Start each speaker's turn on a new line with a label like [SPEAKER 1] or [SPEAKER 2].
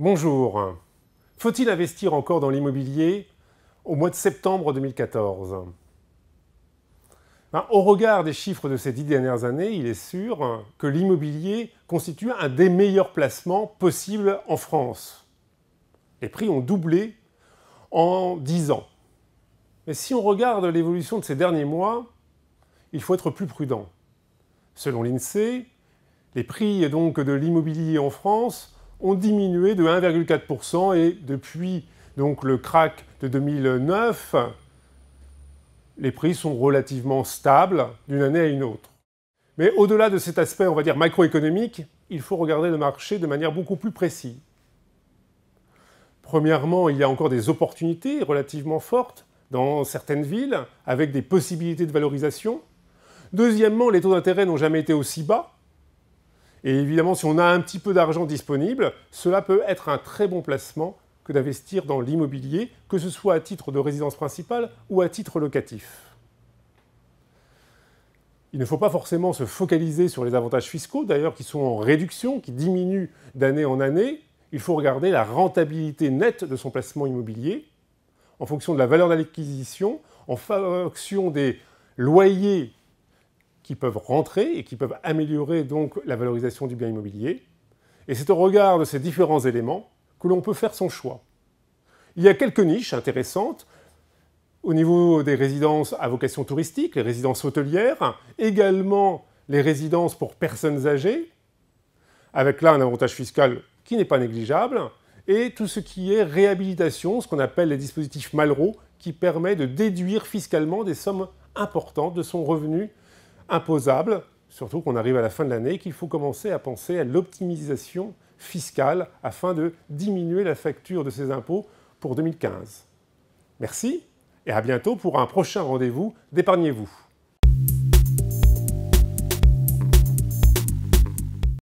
[SPEAKER 1] Bonjour. Faut-il investir encore dans l'immobilier au mois de septembre 2014 ben, Au regard des chiffres de ces dix dernières années, il est sûr que l'immobilier constitue un des meilleurs placements possibles en France. Les prix ont doublé en dix ans. Mais si on regarde l'évolution de ces derniers mois, il faut être plus prudent. Selon l'INSEE, e, les prix donc de l'immobilier en France ont diminué de 1,4% et depuis donc le crack de 2009, les prix sont relativement stables d'une année à une autre. Mais au-delà de cet aspect, on va dire macroéconomique, il faut regarder le marché de manière beaucoup plus précise. Premièrement, il y a encore des opportunités relativement fortes dans certaines villes, avec des possibilités de valorisation. Deuxièmement, les taux d'intérêt n'ont jamais été aussi bas. Et évidemment, si on a un petit peu d'argent disponible, cela peut être un très bon placement que d'investir dans l'immobilier, que ce soit à titre de résidence principale ou à titre locatif. Il ne faut pas forcément se focaliser sur les avantages fiscaux, d'ailleurs qui sont en réduction, qui diminuent d'année en année. Il faut regarder la rentabilité nette de son placement immobilier en fonction de la valeur de l'acquisition, en fonction des loyers qui peuvent rentrer et qui peuvent améliorer donc la valorisation du bien immobilier. Et c'est au regard de ces différents éléments que l'on peut faire son choix. Il y a quelques niches intéressantes au niveau des résidences à vocation touristique, les résidences hôtelières, également les résidences pour personnes âgées, avec là un avantage fiscal qui n'est pas négligeable, et tout ce qui est réhabilitation, ce qu'on appelle les dispositifs Malraux, qui permet de déduire fiscalement des sommes importantes de son revenu imposable, surtout qu'on arrive à la fin de l'année, qu'il faut commencer à penser à l'optimisation fiscale afin de diminuer la facture de ces impôts pour 2015. Merci et à bientôt pour un prochain rendez-vous d'épargnez-vous.